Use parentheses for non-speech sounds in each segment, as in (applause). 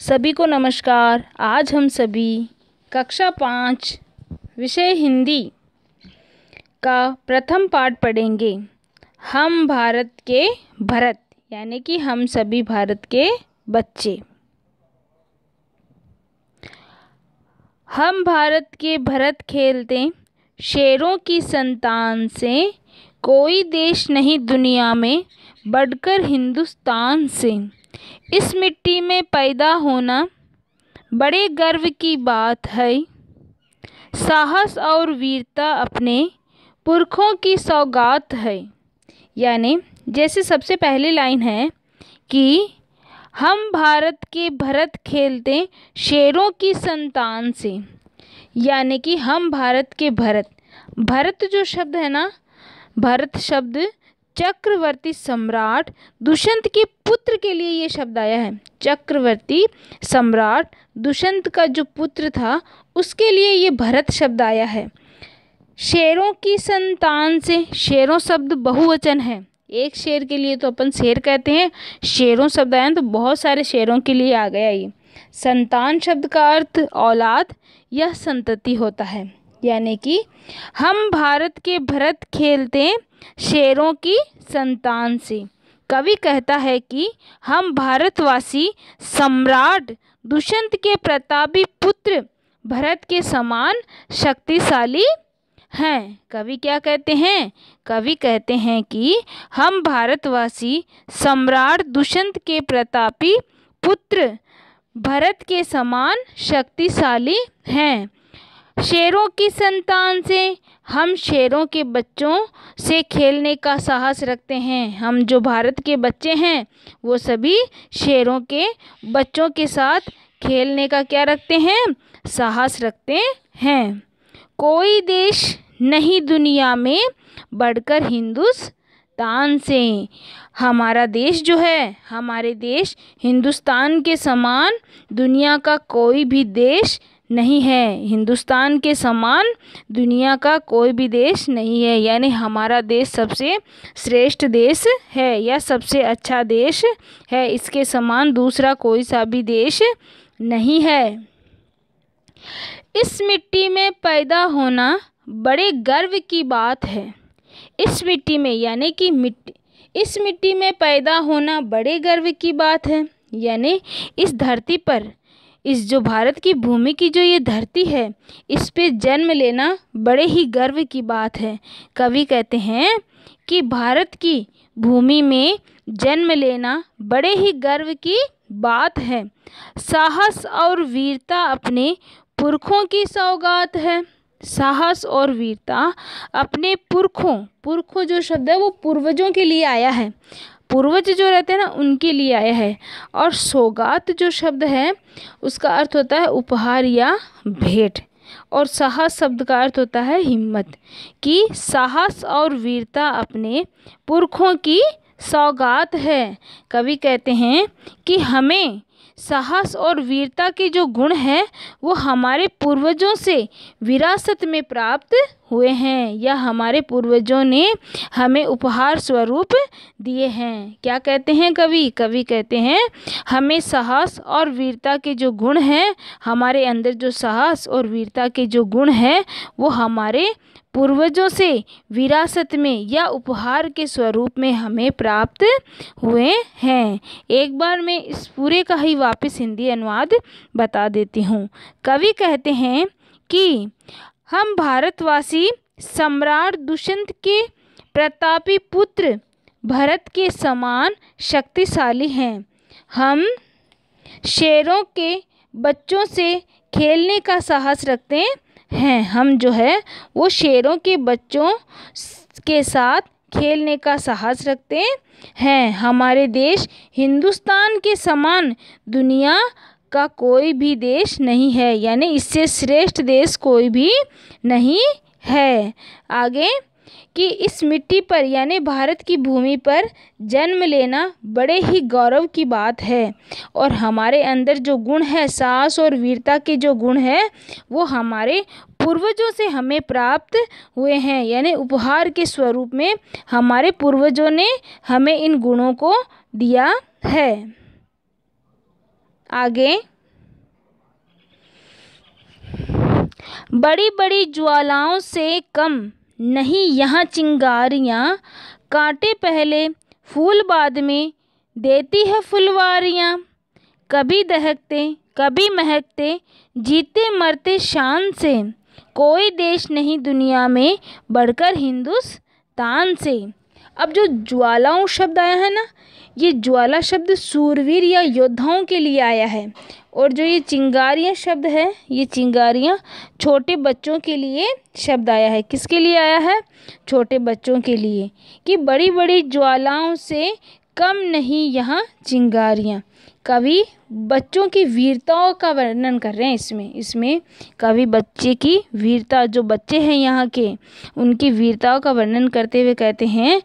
सभी को नमस्कार आज हम सभी कक्षा पाँच विषय हिंदी का प्रथम पाठ पढ़ेंगे हम भारत के भरत यानी कि हम सभी भारत के बच्चे हम भारत के भरत खेलते शेरों की संतान से कोई देश नहीं दुनिया में बढ़कर हिंदुस्तान से इस मिट्टी में पैदा होना बड़े गर्व की बात है साहस और वीरता अपने पुरखों की सौगात है यानी जैसे सबसे पहली लाइन है कि हम भारत के भरत खेलते शेरों की संतान से यानी कि हम भारत के भरत भरत जो शब्द है ना भरत शब्द चक्रवर्ती सम्राट दुष्यंत के पुत्र के लिए ये शब्द आया है चक्रवर्ती सम्राट दुष्यंत का जो पुत्र था उसके लिए ये भरत शब्द आया है शेरों की संतान से शेरों शब्द बहुवचन है एक शेर के लिए तो अपन शेर कहते हैं शेरों शब्द आया तो बहुत सारे शेरों के लिए आ गया ये संतान शब्द का अर्थ औलाद या संतति होता है यानी कि हम भारत के भरत खेलते शेरों की संतान से कवि कहता है कि हम भारतवासी सम्राट दुष्यंत के प्रतापी पुत्र भरत के समान शक्तिशाली हैं कवि क्या कहते हैं कवि कहते हैं कि हम भारतवासी सम्राट दुष्यंत के प्रतापी पुत्र भरत के समान शक्तिशाली हैं शेरों की संतान से हम शेरों के बच्चों से खेलने का साहस रखते हैं हम जो भारत के बच्चे हैं वो सभी शेरों के बच्चों के साथ खेलने का क्या रखते हैं साहस रखते हैं कोई देश नहीं दुनिया में बढ़कर हिंदुस्तान से हमारा देश जो है हमारे देश हिंदुस्तान के समान दुनिया का कोई भी देश नहीं है हिंदुस्तान के समान दुनिया का कोई भी देश नहीं है यानी हमारा देश सबसे श्रेष्ठ देश है या सबसे अच्छा देश है इसके समान दूसरा कोई सा भी देश नहीं है इस मिट्टी में पैदा होना बड़े गर्व की बात है इस मिट्टी में यानी कि मिट्टी इस मिट्टी में पैदा होना बड़े गर्व की बात है यानी इस धरती पर इस जो भारत की भूमि की जो ये धरती है इस पे जन्म लेना बड़े ही गर्व की बात है कवि कहते हैं कि भारत की भूमि में जन्म लेना बड़े ही गर्व की बात है साहस और वीरता अपने पुरखों की सौगात है साहस और वीरता अपने पुरखों पुरखों जो शब्द है वो पूर्वजों के लिए आया है पूर्वज जो रहते हैं ना उनके लिए आया है और सौगात जो शब्द है उसका अर्थ होता है उपहार या भेंट और साहस शब्द का अर्थ होता है हिम्मत कि साहस और वीरता अपने पुरखों की सौगात है कवि कहते हैं कि हमें साहस और वीरता के जो गुण हैं वो हमारे पूर्वजों से विरासत में प्राप्त हुए हैं या हमारे पूर्वजों ने हमें उपहार स्वरूप दिए हैं क्या कहते हैं कवि कवि कहते हैं हमें साहस और वीरता के जो गुण हैं हमारे अंदर जो साहस और वीरता के जो गुण हैं वो हमारे पूर्वजों से विरासत में या उपहार के स्वरूप में हमें प्राप्त हुए हैं एक बार मैं इस पूरे का ही वापस हिंदी अनुवाद बता देती हूँ कवि कहते हैं कि हम भारतवासी सम्राट दुष्यंत के प्रतापी पुत्र भरत के समान शक्तिशाली हैं हम शेरों के बच्चों से खेलने का साहस रखते हैं हैं हम जो है वो शेरों के बच्चों के साथ खेलने का साहस रखते हैं हमारे देश हिंदुस्तान के समान दुनिया का कोई भी देश नहीं है यानी इससे श्रेष्ठ देश कोई भी नहीं है आगे कि इस मिट्टी पर यानी भारत की भूमि पर जन्म लेना बड़े ही गौरव की बात है और हमारे अंदर जो गुण है साहस और वीरता के जो गुण है वो हमारे पूर्वजों से हमें प्राप्त हुए हैं यानी उपहार के स्वरूप में हमारे पूर्वजों ने हमें इन गुणों को दिया है आगे बड़ी बड़ी ज्वालाओं से कम नहीं यहाँ चिंगारियाँ कांटे पहले फूल बाद में देती है फुलवारियाँ कभी दहकते कभी महकते जीते मरते शान से कोई देश नहीं दुनिया में बढ़कर हिंदुस्तान से अब जो ज्वालाओं शब्द आया है ना ये ज्वाला शब्द सूरवीर या योद्धाओं के लिए आया है और जो ये चिंगारियाँ शब्द है ये चिंगारियाँ छोटे बच्चों के लिए शब्द आया है किसके लिए आया है छोटे बच्चों के लिए कि बड़ी बड़ी ज्वालाओं से कम नहीं यहाँ चिंगारियाँ कवि बच्चों की वीरताओं का वर्णन कर रहे हैं इसमें इसमें कवि बच्चे की वीरता जो बच्चे हैं यहाँ के उनकी वीरताओं का वर्णन करते हुए कहते हैं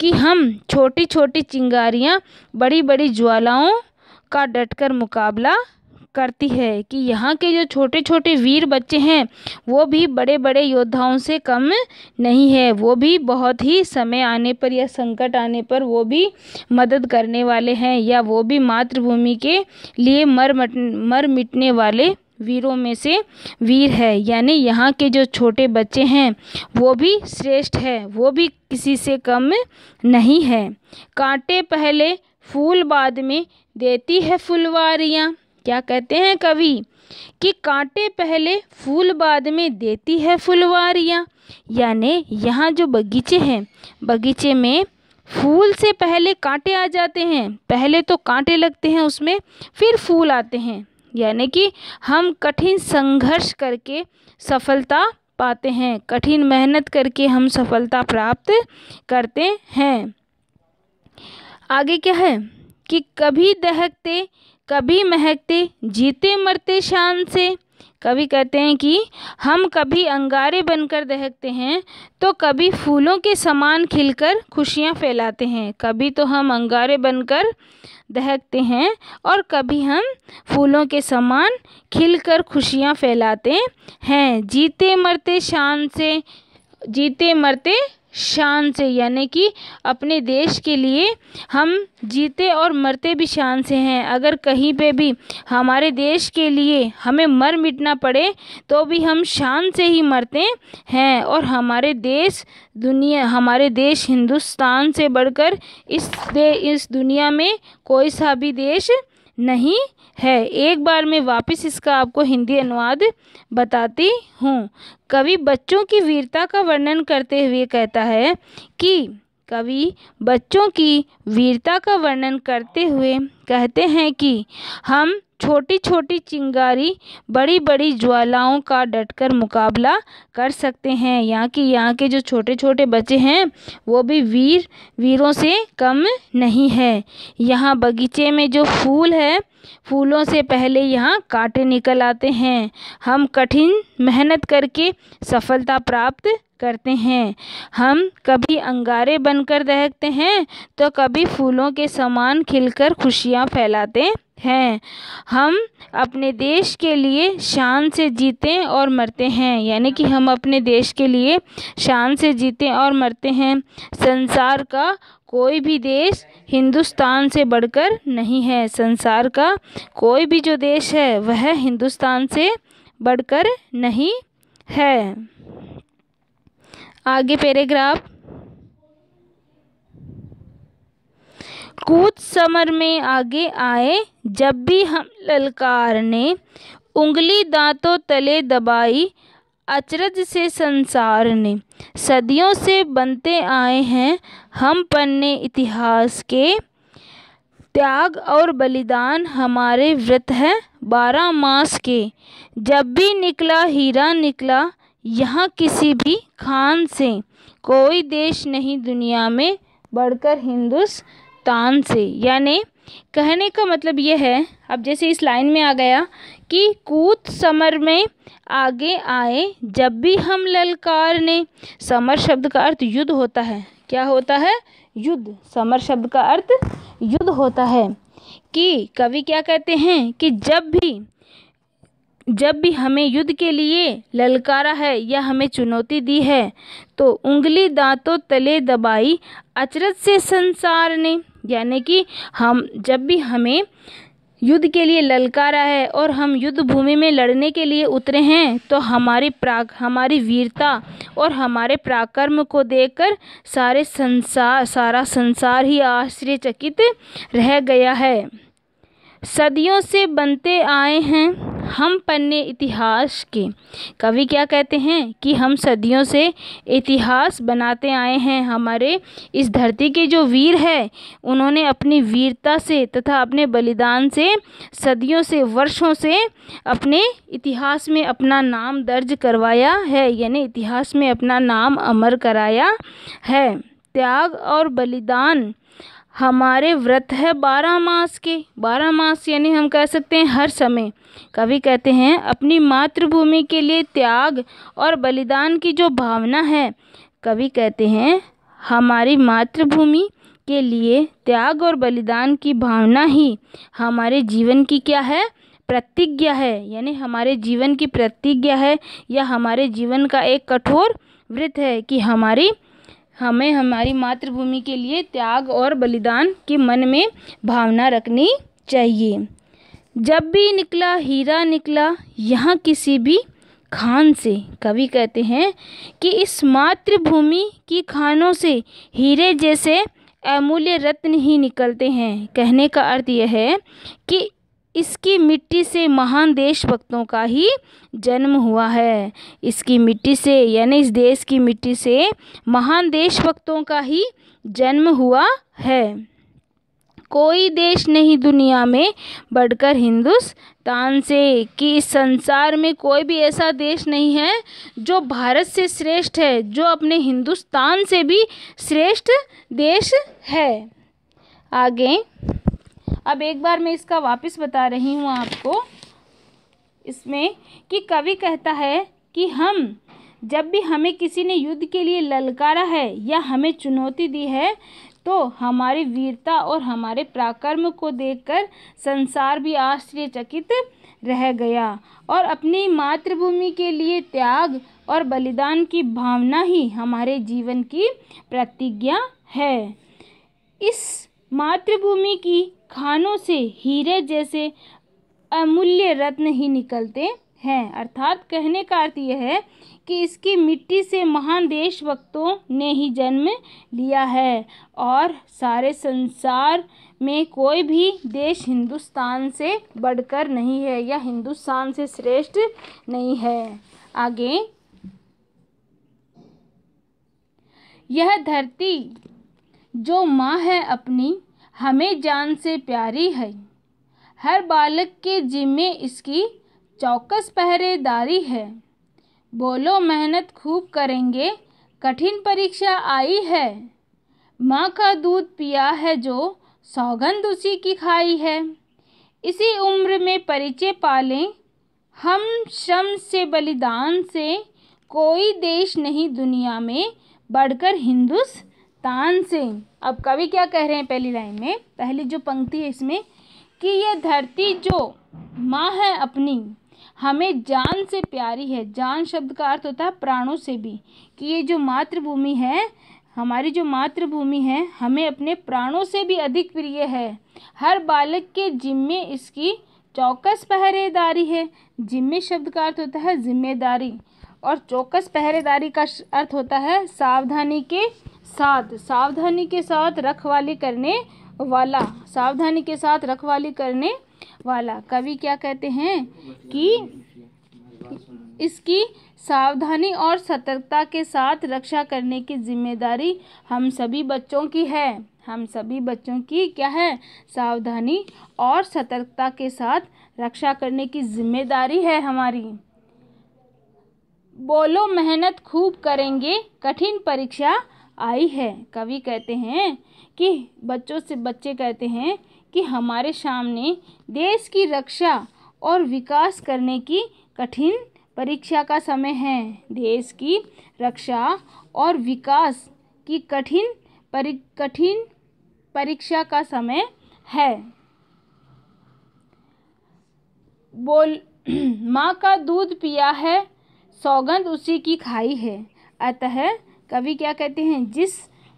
कि हम छोटी छोटी चिंगारियाँ बड़ी बड़ी ज्वालाओं का डटकर मुकाबला करती है कि यहाँ के जो छोटे छोटे वीर बच्चे हैं वो भी बड़े बड़े योद्धाओं से कम नहीं है वो भी बहुत ही समय आने पर या संकट आने पर वो भी मदद करने वाले हैं या वो भी मातृभूमि के लिए मर मट मर मिटने वाले वीरों में से वीर है यानी यहाँ के जो छोटे बच्चे हैं वो भी श्रेष्ठ है वो भी किसी से कम नहीं है कांटे पहले फूल बाद में देती है फुलवारियाँ क्या कहते हैं कवि कि कांटे पहले फूल बाद में देती है फुलवारियाँ यानी यहाँ जो बगीचे हैं बगीचे में फूल से पहले कांटे आ जाते हैं पहले तो कांटे लगते हैं उसमें फिर फूल आते हैं यानी कि हम कठिन संघर्ष करके सफलता पाते हैं कठिन मेहनत करके हम सफलता प्राप्त करते हैं आगे क्या है कि कभी दहकते कभी महकते जीते मरते शान से कवि कहते हैं कि हम कभी अंगारे बनकर दहकते हैं तो कभी फूलों के समान खिलकर खुशियाँ फैलाते हैं कभी तो हम अंगारे बनकर दहकते हैं और कभी हम फूलों के समान खिलकर खुशियाँ फैलाते हैं जीते मरते शान से जीते मरते शान से यानी कि अपने देश के लिए हम जीते और मरते भी शान से हैं अगर कहीं पे भी हमारे देश के लिए हमें मर मिटना पड़े तो भी हम शान से ही मरते हैं और हमारे देश दुनिया हमारे देश हिंदुस्तान से बढ़कर इस दे इस दुनिया में कोई सा भी देश नहीं है एक बार मैं वापस इसका आपको हिंदी अनुवाद बताती हूँ कवि बच्चों की वीरता का वर्णन करते हुए कहता है कि कवि बच्चों की वीरता का वर्णन करते हुए कहते हैं कि हम छोटी छोटी चिंगारी बड़ी बड़ी ज्वालाओं का डटकर मुकाबला कर सकते हैं यहाँ की यहाँ के जो छोटे छोटे बच्चे हैं वो भी वीर वीरों से कम नहीं है यहाँ बगीचे में जो फूल है फूलों से पहले यहाँ कांटे निकल आते हैं हम कठिन मेहनत करके सफलता प्राप्त करते हैं हम कभी अंगारे बनकर दहकते हैं तो कभी फूलों के समान खिलकर खुशियाँ फैलाते हैं हम अपने देश के लिए शान से जीते और मरते हैं यानी कि हम अपने देश के लिए शान से जीते और मरते हैं संसार का कोई भी देश हिंदुस्तान से बढ़कर नहीं है संसार का कोई भी जो देश है वह हिंदुस्तान से बढ़कर नहीं है आगे पैराग्राफ कूद समर में आगे आए जब भी हम ललकार ने उंगली दांतों तले दबाई अचरज से संसार ने सदियों से बनते आए हैं हम पन्ने इतिहास के त्याग और बलिदान हमारे व्रत है बारह मास के जब भी निकला हीरा निकला यहाँ किसी भी खान से कोई देश नहीं दुनिया में बढ़कर हिंदुस्तान से यानी कहने का मतलब यह है अब जैसे इस लाइन में आ गया कि कूद समर में आगे आए जब भी हम ललकार ने समर शब्द का अर्थ युद्ध होता है क्या होता है युद्ध समर शब्द का अर्थ युद्ध होता है कि कवि क्या कहते हैं कि जब भी जब भी हमें युद्ध के लिए ललकारा है या हमें चुनौती दी है तो उंगली दांतों तले दबाई अचरज से संसार ने यानी कि हम जब भी हमें युद्ध के लिए ललकारा है और हम युद्ध भूमि में लड़ने के लिए उतरे हैं तो हमारी प्राक हमारी वीरता और हमारे पराक्रम को देखकर सारे संसार सारा संसार ही आश्चर्यचकित रह गया है सदियों से बनते आए हैं हम पन्ने इतिहास के कवि क्या कहते हैं कि हम सदियों से इतिहास बनाते आए हैं हमारे इस धरती के जो वीर है उन्होंने अपनी वीरता से तथा अपने बलिदान से सदियों से वर्षों से अपने इतिहास में अपना नाम दर्ज करवाया है यानी इतिहास में अपना नाम अमर कराया है त्याग और बलिदान हमारे व्रत है बारह मास के बारह मास यानी हम कह सकते हैं हर समय कवि कहते हैं अपनी मातृभूमि के लिए त्याग और बलिदान की जो भावना है कवि कहते हैं हमारी मातृभूमि के लिए त्याग और बलिदान की भावना ही हमारे जीवन की क्या है प्रतिज्ञा है यानी हमारे जीवन की प्रतिज्ञा है या हमारे जीवन का एक कठोर व्रत है कि हमारी हमें हमारी मातृभूमि के लिए त्याग और बलिदान के मन में भावना रखनी चाहिए जब भी निकला हीरा निकला यहाँ किसी भी खान से कवि कहते हैं कि इस मातृभूमि की खानों से हीरे जैसे अमूल्य रत्न ही निकलते हैं कहने का अर्थ यह है कि इसकी मिट्टी से महान देशभक्तों का ही जन्म हुआ है इसकी मिट्टी से यानी इस देश की मिट्टी से महान देशभक्तों का ही जन्म हुआ है कोई देश नहीं दुनिया में बढ़कर हिंदुस्तान से कि इस संसार में कोई भी ऐसा देश नहीं है जो भारत से श्रेष्ठ है जो अपने हिंदुस्तान से भी श्रेष्ठ देश है आगे अब एक बार मैं इसका वापस बता रही हूँ आपको इसमें कि कवि कहता है कि हम जब भी हमें किसी ने युद्ध के लिए ललकारा है या हमें चुनौती दी है तो हमारी वीरता और हमारे पराक्रम को देखकर संसार भी आश्चर्यचकित रह गया और अपनी मातृभूमि के लिए त्याग और बलिदान की भावना ही हमारे जीवन की प्रतिज्ञा है इस मातृभूमि की खानों से हीरे जैसे अमूल्य रत्न ही निकलते हैं अर्थात कहने का अर्थ यह है कि इसकी मिट्टी से महान देशभक्तों ने ही जन्म लिया है और सारे संसार में कोई भी देश हिंदुस्तान से बढ़कर नहीं है या हिंदुस्तान से श्रेष्ठ नहीं है आगे यह धरती जो माँ है अपनी हमें जान से प्यारी है हर बालक के जिम्मे इसकी चौकस पहरेदारी है बोलो मेहनत खूब करेंगे कठिन परीक्षा आई है माँ का दूध पिया है जो सौगंध उसी की खाई है इसी उम्र में परिचय पालें हम श्रम से बलिदान से कोई देश नहीं दुनिया में बढ़कर हिंदुस्तान तान सिंह अब कवि क्या कह रहे हैं पहली लाइन में पहली जो पंक्ति है इसमें कि ये धरती जो माँ है अपनी हमें जान से प्यारी है जान शब्द का अर्थ होता है प्राणों से भी कि ये जो मातृभूमि है हमारी जो मातृभूमि है हमें अपने प्राणों से भी अधिक प्रिय है हर बालक के जिम्मे इसकी चौकस पहरेदारी है जिम्मे शब्द का अर्थ होता है जिम्मेदारी और चौकस पहरेदारी का अर्थ होता है सावधानी के साथ सावधानी के साथ रखवाली करने वाला सावधानी के साथ रखवाली करने वाला कवि क्या कहते हैं कि इसकी सावधानी और सतर्कता के साथ रक्षा करने की जिम्मेदारी हम सभी बच्चों की है हम सभी बच्चों की क्या है सावधानी और सतर्कता के साथ रक्षा करने की जिम्मेदारी है हमारी बोलो मेहनत खूब करेंगे कठिन परीक्षा आई है कवि कहते हैं कि बच्चों से बच्चे कहते हैं कि हमारे सामने देश की रक्षा और विकास करने की कठिन परीक्षा का समय है देश की रक्षा और विकास की कठिन परि कठिन परीक्षा का समय है बोल (clears throat) माँ का दूध पिया है सौगंध उसी की खाई है अतः कवि क्या कहते हैं जिस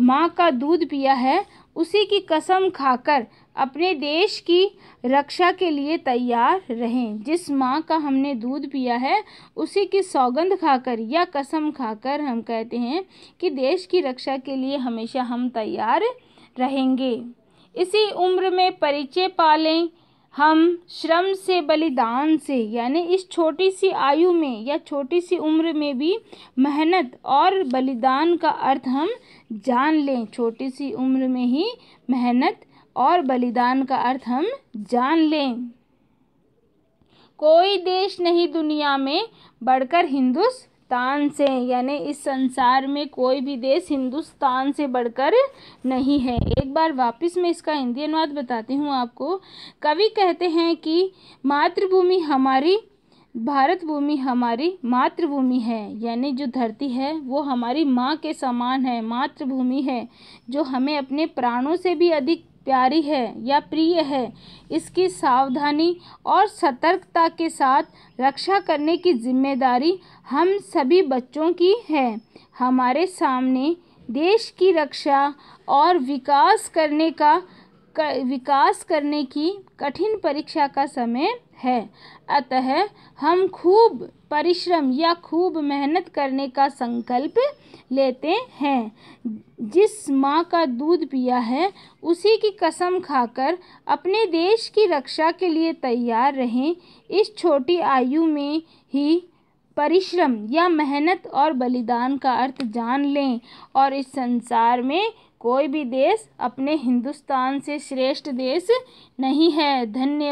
माँ का दूध पिया है उसी की कसम खाकर अपने देश की रक्षा के लिए तैयार रहें जिस माँ का हमने दूध पिया है उसी की सौगंध खाकर या कसम खाकर हम कहते हैं कि देश की रक्षा के लिए हमेशा हम तैयार रहेंगे इसी उम्र में परिचय पालें हम श्रम से बलिदान से यानी इस छोटी सी आयु में या छोटी सी उम्र में भी मेहनत और बलिदान का अर्थ हम जान लें छोटी सी उम्र में ही मेहनत और बलिदान का अर्थ हम जान लें कोई देश नहीं दुनिया में बढ़कर हिंदुस्तान हिंदुस्तान से हैं यानी इस संसार में कोई भी देश हिंदुस्तान से बढ़कर नहीं है एक बार वापस मैं इसका हिंदी अनुवाद बताती हूँ आपको कवि कहते हैं कि मातृभूमि हमारी भारत भूमि हमारी मातृभूमि है यानी जो धरती है वो हमारी माँ के समान है मातृभूमि है जो हमें अपने प्राणों से भी अधिक प्यारी है या प्रिय है इसकी सावधानी और सतर्कता के साथ रक्षा करने की जिम्मेदारी हम सभी बच्चों की है हमारे सामने देश की रक्षा और विकास करने का विकास करने की कठिन परीक्षा का समय है अतः हम खूब परिश्रम या खूब मेहनत करने का संकल्प लेते हैं जिस माँ का दूध पिया है उसी की कसम खाकर अपने देश की रक्षा के लिए तैयार रहें इस छोटी आयु में ही परिश्रम या मेहनत और बलिदान का अर्थ जान लें और इस संसार में कोई भी देश अपने हिंदुस्तान से श्रेष्ठ देश नहीं है धन्यवाद